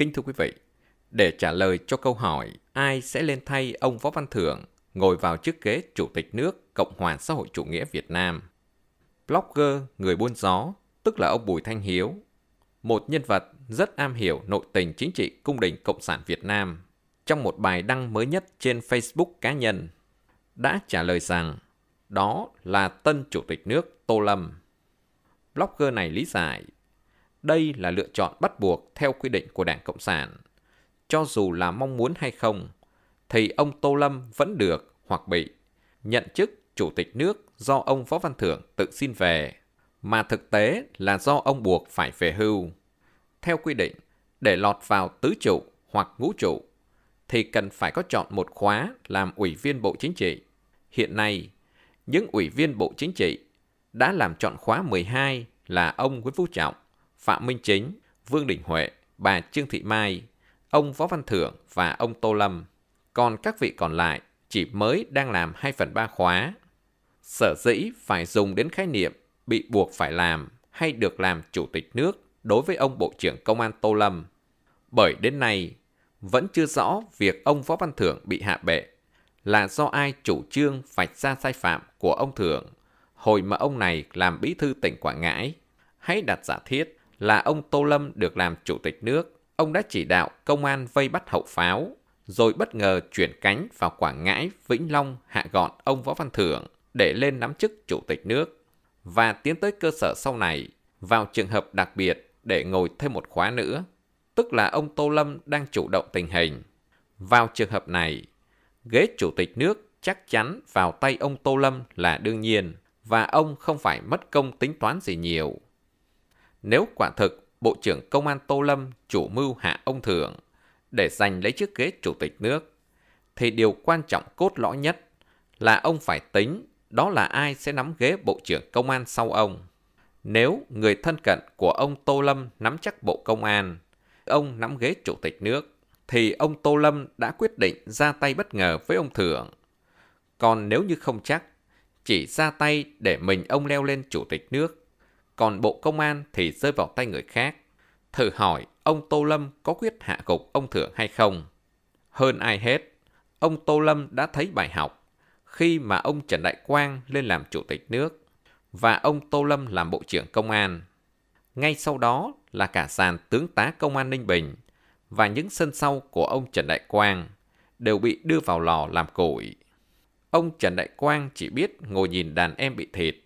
Kính thưa quý vị, để trả lời cho câu hỏi ai sẽ lên thay ông Võ Văn Thưởng ngồi vào chiếc ghế Chủ tịch nước Cộng hòa xã hội chủ nghĩa Việt Nam. Blogger Người Buôn Gió, tức là ông Bùi Thanh Hiếu, một nhân vật rất am hiểu nội tình chính trị cung đình Cộng sản Việt Nam, trong một bài đăng mới nhất trên Facebook cá nhân, đã trả lời rằng đó là tân Chủ tịch nước Tô Lâm. Blogger này lý giải đây là lựa chọn bắt buộc theo quy định của Đảng Cộng sản. Cho dù là mong muốn hay không, thì ông Tô Lâm vẫn được hoặc bị nhận chức Chủ tịch nước do ông Võ Văn Thưởng tự xin về, mà thực tế là do ông buộc phải về hưu. Theo quy định, để lọt vào tứ trụ hoặc ngũ trụ, thì cần phải có chọn một khóa làm Ủy viên Bộ Chính trị. Hiện nay, những Ủy viên Bộ Chính trị đã làm chọn khóa 12 là ông Nguyễn Phú Trọng, Phạm Minh Chính, Vương Đình Huệ, bà Trương Thị Mai, ông Võ Văn Thưởng và ông Tô Lâm. Còn các vị còn lại chỉ mới đang làm 2 phần 3 khóa. Sở dĩ phải dùng đến khái niệm bị buộc phải làm hay được làm chủ tịch nước đối với ông Bộ trưởng Công an Tô Lâm. Bởi đến nay, vẫn chưa rõ việc ông Võ Văn Thưởng bị hạ bệ là do ai chủ trương vạch ra sai phạm của ông Thưởng hồi mà ông này làm bí thư tỉnh Quảng Ngãi. Hãy đặt giả thiết là ông Tô Lâm được làm chủ tịch nước, ông đã chỉ đạo công an vây bắt hậu pháo, rồi bất ngờ chuyển cánh vào Quảng Ngãi, Vĩnh Long hạ gọn ông Võ Văn Thưởng để lên nắm chức chủ tịch nước và tiến tới cơ sở sau này vào trường hợp đặc biệt để ngồi thêm một khóa nữa, tức là ông Tô Lâm đang chủ động tình hình. Vào trường hợp này, ghế chủ tịch nước chắc chắn vào tay ông Tô Lâm là đương nhiên và ông không phải mất công tính toán gì nhiều. Nếu quả thực Bộ trưởng Công an Tô Lâm chủ mưu hạ ông thượng để giành lấy chiếc ghế chủ tịch nước, thì điều quan trọng cốt lõi nhất là ông phải tính đó là ai sẽ nắm ghế Bộ trưởng Công an sau ông. Nếu người thân cận của ông Tô Lâm nắm chắc Bộ Công an, ông nắm ghế chủ tịch nước, thì ông Tô Lâm đã quyết định ra tay bất ngờ với ông thượng Còn nếu như không chắc, chỉ ra tay để mình ông leo lên chủ tịch nước còn Bộ Công an thì rơi vào tay người khác. Thử hỏi ông Tô Lâm có quyết hạ gục ông Thưởng hay không? Hơn ai hết, ông Tô Lâm đã thấy bài học khi mà ông Trần Đại Quang lên làm Chủ tịch nước và ông Tô Lâm làm Bộ trưởng Công an. Ngay sau đó là cả sàn tướng tá Công an Ninh Bình và những sân sau của ông Trần Đại Quang đều bị đưa vào lò làm củi. Ông Trần Đại Quang chỉ biết ngồi nhìn đàn em bị thịt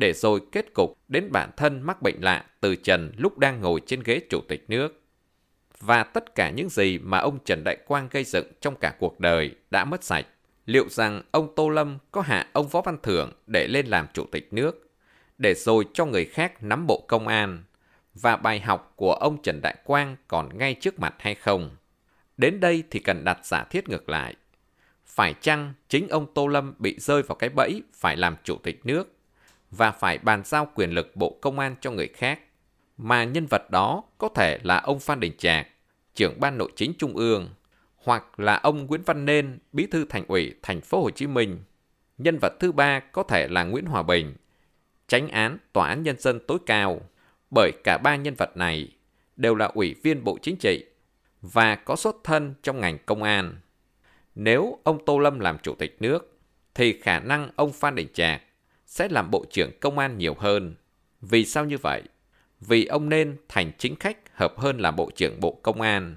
để rồi kết cục đến bản thân mắc bệnh lạ từ Trần lúc đang ngồi trên ghế chủ tịch nước. Và tất cả những gì mà ông Trần Đại Quang gây dựng trong cả cuộc đời đã mất sạch. Liệu rằng ông Tô Lâm có hạ ông Võ Văn Thưởng để lên làm chủ tịch nước, để rồi cho người khác nắm bộ công an, và bài học của ông Trần Đại Quang còn ngay trước mặt hay không? Đến đây thì cần đặt giả thiết ngược lại. Phải chăng chính ông Tô Lâm bị rơi vào cái bẫy phải làm chủ tịch nước và phải bàn giao quyền lực Bộ Công an cho người khác, mà nhân vật đó có thể là ông Phan Đình Trạc, trưởng ban nội chính trung ương, hoặc là ông Nguyễn Văn Nên, bí thư thành ủy thành phố Hồ Chí Minh. Nhân vật thứ ba có thể là Nguyễn Hòa Bình, tránh án tòa án nhân dân tối cao, bởi cả ba nhân vật này đều là ủy viên Bộ Chính trị và có xuất thân trong ngành công an. Nếu ông Tô Lâm làm chủ tịch nước thì khả năng ông Phan Đình Trạc sẽ làm Bộ trưởng Công an nhiều hơn. Vì sao như vậy? Vì ông nên thành chính khách hợp hơn làm Bộ trưởng Bộ Công an.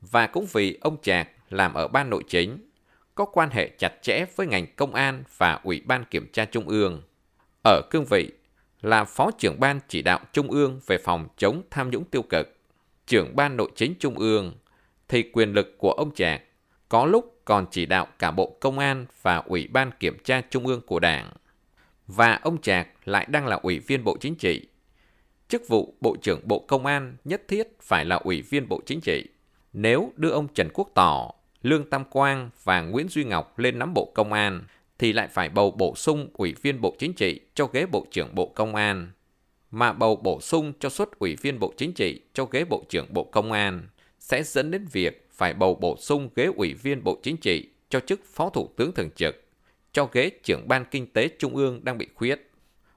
Và cũng vì ông Trạc làm ở Ban Nội chính, có quan hệ chặt chẽ với ngành công an và Ủy ban Kiểm tra Trung ương. Ở cương vị là Phó trưởng Ban Chỉ đạo Trung ương về phòng chống tham nhũng tiêu cực, trưởng Ban Nội chính Trung ương, thì quyền lực của ông Trạc có lúc còn chỉ đạo cả Bộ Công an và Ủy ban Kiểm tra Trung ương của Đảng và ông Trạc lại đang là ủy viên Bộ Chính trị. Chức vụ Bộ trưởng Bộ Công an nhất thiết phải là ủy viên Bộ Chính trị. Nếu đưa ông Trần Quốc Tỏ, Lương Tam Quang và Nguyễn Duy Ngọc lên nắm Bộ Công an, thì lại phải bầu bổ sung ủy viên Bộ Chính trị cho ghế Bộ trưởng Bộ Công an, mà bầu bổ sung cho suất ủy viên Bộ Chính trị cho ghế Bộ trưởng Bộ Công an sẽ dẫn đến việc phải bầu bổ sung ghế ủy viên Bộ Chính trị cho chức Phó Thủ tướng Thường trực cho ghế trưởng ban kinh tế trung ương đang bị khuyết.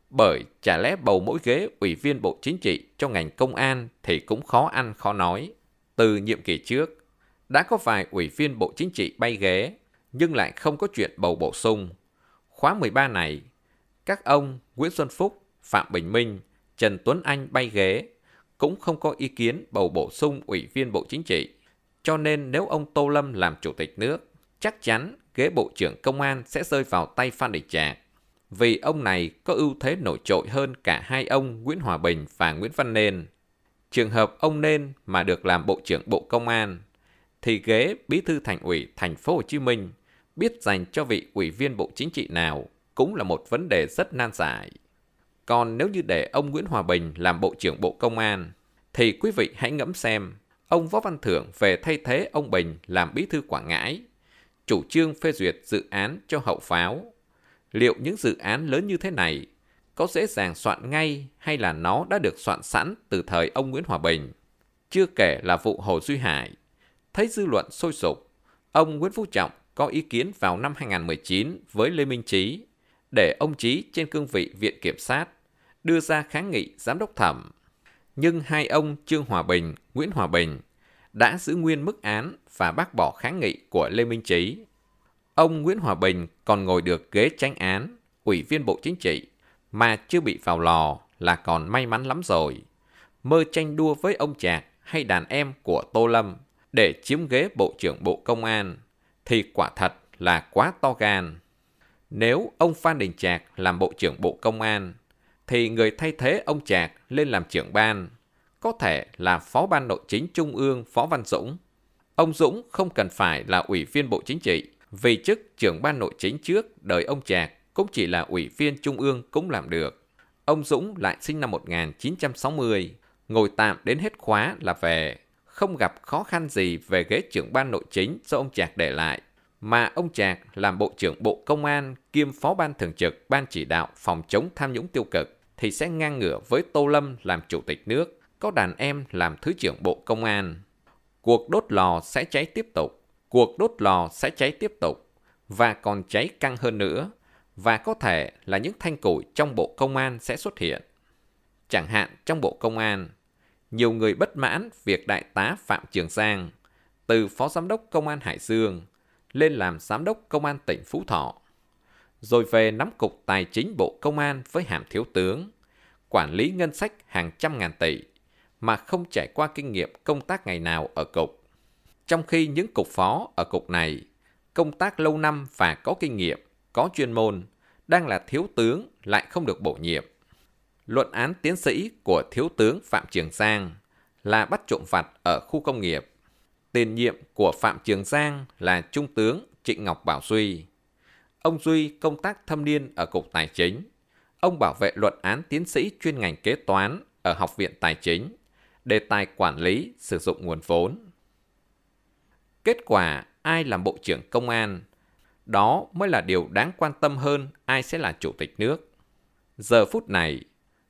Bởi chả lẽ bầu mỗi ghế ủy viên Bộ Chính trị cho ngành công an thì cũng khó ăn khó nói. Từ nhiệm kỳ trước, đã có vài ủy viên Bộ Chính trị bay ghế, nhưng lại không có chuyện bầu bổ sung. Khóa 13 này, các ông Nguyễn Xuân Phúc, Phạm Bình Minh, Trần Tuấn Anh bay ghế, cũng không có ý kiến bầu bổ sung ủy viên Bộ Chính trị. Cho nên nếu ông Tô Lâm làm chủ tịch nước, chắc chắn ghế Bộ trưởng Công an sẽ rơi vào tay Phan Đình Trạc, vì ông này có ưu thế nổi trội hơn cả hai ông Nguyễn Hòa Bình và Nguyễn Văn Nên. Trường hợp ông Nên mà được làm Bộ trưởng Bộ Công an, thì ghế Bí thư Thành ủy Thành phố Hồ Chí Minh biết dành cho vị ủy viên Bộ Chính trị nào cũng là một vấn đề rất nan giải. Còn nếu như để ông Nguyễn Hòa Bình làm Bộ trưởng Bộ Công an, thì quý vị hãy ngẫm xem ông Võ Văn Thưởng về thay thế ông Bình làm Bí thư Quảng Ngãi chủ trương phê duyệt dự án cho hậu pháo. Liệu những dự án lớn như thế này có dễ dàng soạn ngay hay là nó đã được soạn sẵn từ thời ông Nguyễn Hòa Bình? Chưa kể là vụ Hồ Duy Hải. Thấy dư luận sôi sục, ông Nguyễn Phú Trọng có ý kiến vào năm 2019 với Lê Minh Trí để ông Trí trên cương vị Viện Kiểm sát đưa ra kháng nghị giám đốc thẩm. Nhưng hai ông Trương Hòa Bình, Nguyễn Hòa Bình đã giữ nguyên mức án và bác bỏ kháng nghị của Lê Minh Trí. Ông Nguyễn Hòa Bình còn ngồi được ghế tranh án, ủy viên Bộ Chính trị, mà chưa bị vào lò là còn may mắn lắm rồi. Mơ tranh đua với ông Trạc hay đàn em của Tô Lâm để chiếm ghế Bộ trưởng Bộ Công an thì quả thật là quá to gan. Nếu ông Phan Đình Trạc làm Bộ trưởng Bộ Công an, thì người thay thế ông Trạc lên làm trưởng ban có thể là Phó Ban Nội chính Trung ương Phó Văn Dũng. Ông Dũng không cần phải là Ủy viên Bộ Chính trị, vì chức trưởng Ban Nội chính trước đời ông Trạc cũng chỉ là Ủy viên Trung ương cũng làm được. Ông Dũng lại sinh năm 1960, ngồi tạm đến hết khóa là về, không gặp khó khăn gì về ghế trưởng Ban Nội chính do ông Trạc để lại mà ông Trạc làm Bộ trưởng Bộ Công an kiêm Phó Ban Thường trực Ban Chỉ đạo Phòng chống tham nhũng tiêu cực thì sẽ ngang ngửa với Tô Lâm làm Chủ tịch nước có đàn em làm Thứ trưởng Bộ Công an. Cuộc đốt lò sẽ cháy tiếp tục, cuộc đốt lò sẽ cháy tiếp tục, và còn cháy căng hơn nữa, và có thể là những thanh củi trong Bộ Công an sẽ xuất hiện. Chẳng hạn trong Bộ Công an, nhiều người bất mãn việc Đại tá Phạm Trường Giang, từ Phó Giám đốc Công an Hải Dương, lên làm Giám đốc Công an tỉnh Phú Thọ, rồi về nắm cục tài chính Bộ Công an với hàm thiếu tướng, quản lý ngân sách hàng trăm ngàn tỷ mà không trải qua kinh nghiệm công tác ngày nào ở cục. Trong khi những cục phó ở cục này công tác lâu năm và có kinh nghiệm, có chuyên môn, đang là thiếu tướng lại không được bổ nhiệm. Luận án tiến sĩ của thiếu tướng Phạm Trường Giang là bắt trộm vặt ở khu công nghiệp. Tiền nhiệm của Phạm Trường Giang là Trung tướng Trịnh Ngọc Bảo Duy. Ông Duy công tác thâm niên ở Cục Tài chính. Ông bảo vệ luận án tiến sĩ chuyên ngành kế toán ở Học viện Tài chính đề tài quản lý sử dụng nguồn vốn. Kết quả ai làm Bộ trưởng Công an, đó mới là điều đáng quan tâm hơn ai sẽ là Chủ tịch nước. Giờ phút này,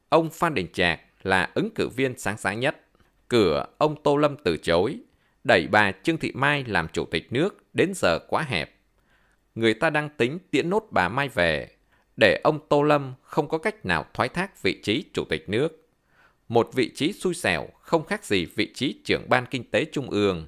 ông Phan Đình Trạc là ứng cử viên sáng sáng nhất. Cửa ông Tô Lâm từ chối, đẩy bà Trương Thị Mai làm Chủ tịch nước đến giờ quá hẹp. Người ta đang tính tiễn nốt bà Mai về, để ông Tô Lâm không có cách nào thoái thác vị trí Chủ tịch nước một vị trí xui xẻo không khác gì vị trí trưởng ban kinh tế trung ương.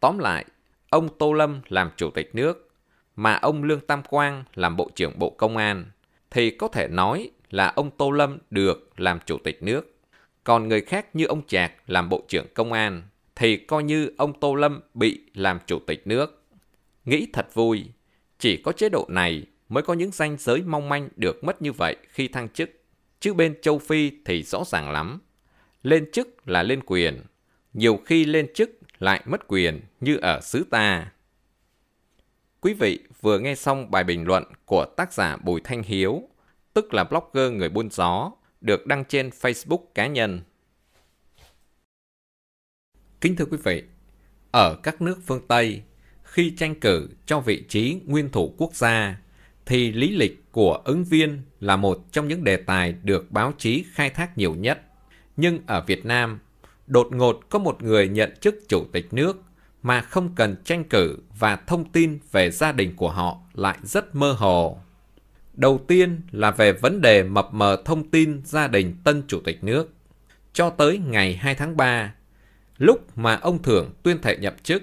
Tóm lại, ông Tô Lâm làm chủ tịch nước, mà ông Lương Tam Quang làm bộ trưởng Bộ Công an, thì có thể nói là ông Tô Lâm được làm chủ tịch nước. Còn người khác như ông Trạc làm bộ trưởng công an, thì coi như ông Tô Lâm bị làm chủ tịch nước. Nghĩ thật vui, chỉ có chế độ này mới có những danh giới mong manh được mất như vậy khi thăng chức chứ bên châu Phi thì rõ ràng lắm. Lên chức là lên quyền, nhiều khi lên chức lại mất quyền như ở xứ ta. Quý vị vừa nghe xong bài bình luận của tác giả Bùi Thanh Hiếu, tức là blogger người buôn gió, được đăng trên Facebook cá nhân. Kính thưa quý vị, ở các nước phương Tây, khi tranh cử cho vị trí nguyên thủ quốc gia, thì lý lịch của ứng viên là một trong những đề tài được báo chí khai thác nhiều nhất. Nhưng ở Việt Nam, đột ngột có một người nhận chức chủ tịch nước mà không cần tranh cử và thông tin về gia đình của họ lại rất mơ hồ. Đầu tiên là về vấn đề mập mờ thông tin gia đình tân chủ tịch nước. Cho tới ngày 2 tháng 3, lúc mà ông Thưởng tuyên thệ nhậm chức,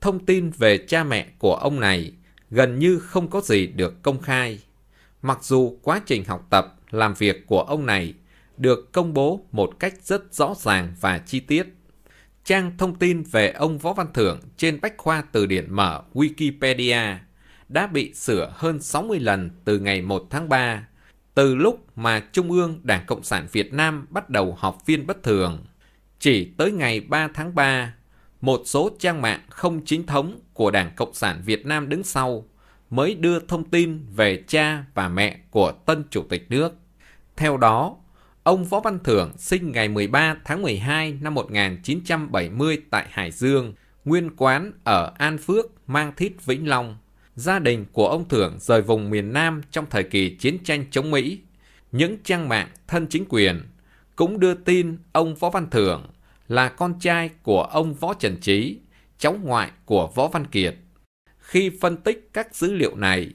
thông tin về cha mẹ của ông này – gần như không có gì được công khai. Mặc dù quá trình học tập, làm việc của ông này được công bố một cách rất rõ ràng và chi tiết. Trang thông tin về ông Võ Văn Thưởng trên Bách Khoa Từ điển mở Wikipedia đã bị sửa hơn 60 lần từ ngày 1 tháng 3, từ lúc mà Trung ương Đảng Cộng sản Việt Nam bắt đầu họp phiên bất thường. Chỉ tới ngày 3 tháng 3, một số trang mạng không chính thống của Đảng Cộng sản Việt Nam đứng sau mới đưa thông tin về cha và mẹ của tân chủ tịch nước. Theo đó, ông Võ Văn Thưởng sinh ngày 13 tháng 12 năm 1970 tại Hải Dương, nguyên quán ở An Phước, Mang Thít, Vĩnh Long. Gia đình của ông Thưởng rời vùng miền Nam trong thời kỳ chiến tranh chống Mỹ. Những trang mạng thân chính quyền cũng đưa tin ông Võ Văn Thưởng là con trai của ông Võ Trần Trí, cháu ngoại của Võ Văn Kiệt. Khi phân tích các dữ liệu này,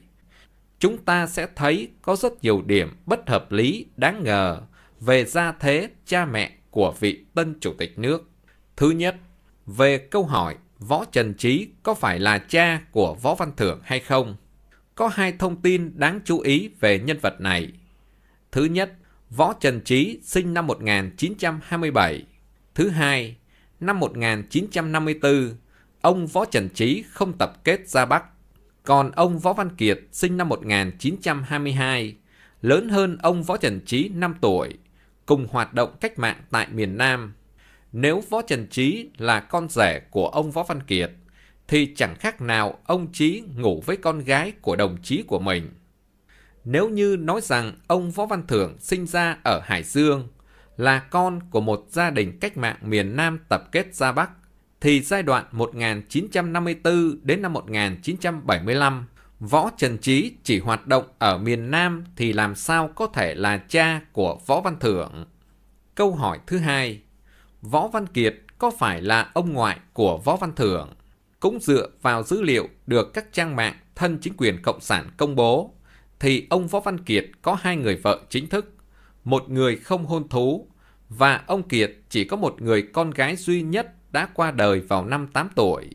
chúng ta sẽ thấy có rất nhiều điểm bất hợp lý đáng ngờ về gia thế cha mẹ của vị tân chủ tịch nước. Thứ nhất, về câu hỏi Võ Trần Trí có phải là cha của Võ Văn Thưởng hay không? Có hai thông tin đáng chú ý về nhân vật này. Thứ nhất, Võ Trần Trí sinh năm 1927, Thứ hai, năm 1954, ông Võ Trần Trí không tập kết ra Bắc. Còn ông Võ Văn Kiệt sinh năm 1922, lớn hơn ông Võ Trần Trí 5 tuổi, cùng hoạt động cách mạng tại miền Nam. Nếu Võ Trần Trí là con rể của ông Võ Văn Kiệt, thì chẳng khác nào ông Trí ngủ với con gái của đồng chí của mình. Nếu như nói rằng ông Võ Văn Thưởng sinh ra ở Hải Dương, là con của một gia đình cách mạng miền Nam tập kết ra Bắc, thì giai đoạn 1954 đến năm 1975, Võ Trần Trí chỉ hoạt động ở miền Nam thì làm sao có thể là cha của Võ Văn Thưởng? Câu hỏi thứ hai, Võ Văn Kiệt có phải là ông ngoại của Võ Văn Thưởng? Cũng dựa vào dữ liệu được các trang mạng thân chính quyền Cộng sản công bố, thì ông Võ Văn Kiệt có hai người vợ chính thức một người không hôn thú, và ông Kiệt chỉ có một người con gái duy nhất đã qua đời vào năm 8 tuổi.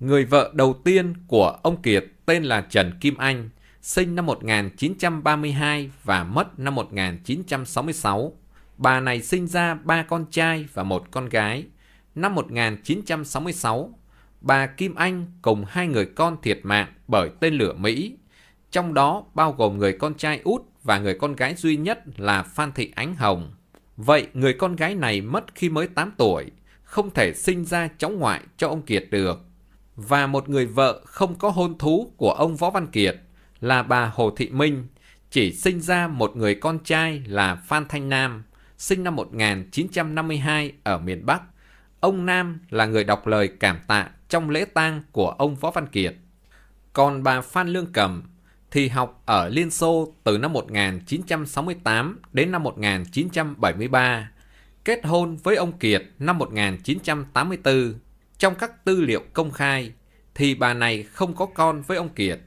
Người vợ đầu tiên của ông Kiệt tên là Trần Kim Anh, sinh năm 1932 và mất năm 1966. Bà này sinh ra ba con trai và một con gái. Năm 1966, bà Kim Anh cùng hai người con thiệt mạng bởi tên lửa Mỹ, trong đó bao gồm người con trai út và người con gái duy nhất là Phan Thị Ánh Hồng. Vậy người con gái này mất khi mới 8 tuổi, không thể sinh ra cháu ngoại cho ông Kiệt được. Và một người vợ không có hôn thú của ông Võ Văn Kiệt là bà Hồ Thị Minh, chỉ sinh ra một người con trai là Phan Thanh Nam, sinh năm 1952 ở miền Bắc. Ông Nam là người đọc lời cảm tạ trong lễ tang của ông Võ Văn Kiệt. Còn bà Phan Lương Cầm thì học ở Liên Xô từ năm 1968 đến năm 1973, kết hôn với ông Kiệt năm 1984. Trong các tư liệu công khai thì bà này không có con với ông Kiệt.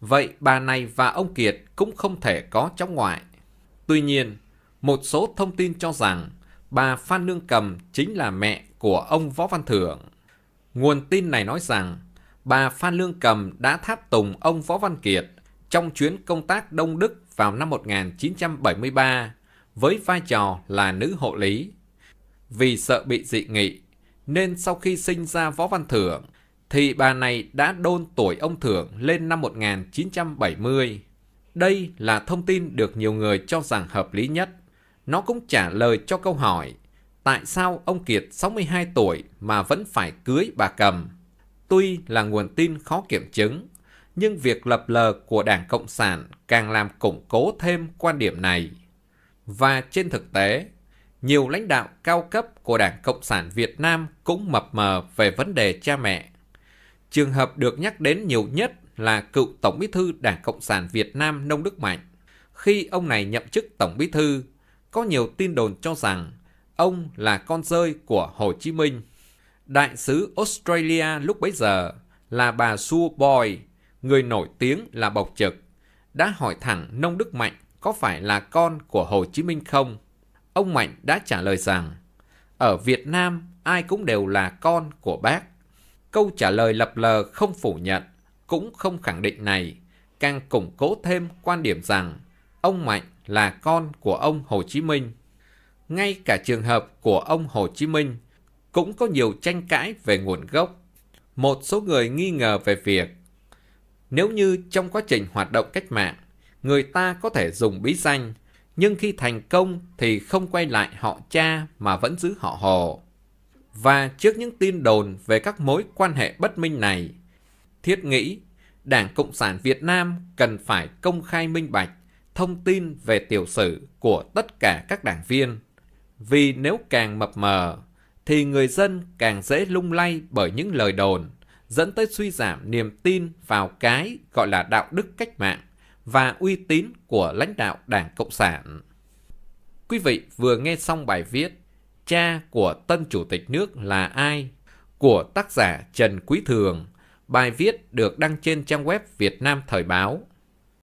Vậy bà này và ông Kiệt cũng không thể có cháu ngoại. Tuy nhiên, một số thông tin cho rằng bà Phan Nương Cầm chính là mẹ của ông Võ Văn Thưởng. Nguồn tin này nói rằng bà Phan Lương Cầm đã tháp tùng ông Võ Văn Kiệt trong chuyến công tác Đông Đức vào năm 1973 với vai trò là nữ hộ lý. Vì sợ bị dị nghị, nên sau khi sinh ra Võ Văn Thưởng, thì bà này đã đôn tuổi ông Thưởng lên năm 1970. Đây là thông tin được nhiều người cho rằng hợp lý nhất. Nó cũng trả lời cho câu hỏi tại sao ông Kiệt 62 tuổi mà vẫn phải cưới bà Cầm. Tuy là nguồn tin khó kiểm chứng, nhưng việc lập lờ của Đảng Cộng sản càng làm củng cố thêm quan điểm này. Và trên thực tế, nhiều lãnh đạo cao cấp của Đảng Cộng sản Việt Nam cũng mập mờ về vấn đề cha mẹ. Trường hợp được nhắc đến nhiều nhất là cựu Tổng bí thư Đảng Cộng sản Việt Nam Nông Đức Mạnh. Khi ông này nhậm chức Tổng bí thư, có nhiều tin đồn cho rằng ông là con rơi của Hồ Chí Minh. Đại sứ Australia lúc bấy giờ là bà Sue Boyd người nổi tiếng là Bộc Trực, đã hỏi thẳng Nông Đức Mạnh có phải là con của Hồ Chí Minh không? Ông Mạnh đã trả lời rằng, ở Việt Nam ai cũng đều là con của bác. Câu trả lời lập lờ không phủ nhận, cũng không khẳng định này, càng củng cố thêm quan điểm rằng ông Mạnh là con của ông Hồ Chí Minh. Ngay cả trường hợp của ông Hồ Chí Minh cũng có nhiều tranh cãi về nguồn gốc. Một số người nghi ngờ về việc nếu như trong quá trình hoạt động cách mạng, người ta có thể dùng bí danh, nhưng khi thành công thì không quay lại họ cha mà vẫn giữ họ hồ. Và trước những tin đồn về các mối quan hệ bất minh này, thiết nghĩ Đảng Cộng sản Việt Nam cần phải công khai minh bạch thông tin về tiểu sử của tất cả các đảng viên. Vì nếu càng mập mờ, thì người dân càng dễ lung lay bởi những lời đồn dẫn tới suy giảm niềm tin vào cái gọi là đạo đức cách mạng và uy tín của lãnh đạo Đảng Cộng sản. Quý vị vừa nghe xong bài viết Cha của tân chủ tịch nước là ai? của tác giả Trần Quý Thường. Bài viết được đăng trên trang web Việt Nam Thời báo.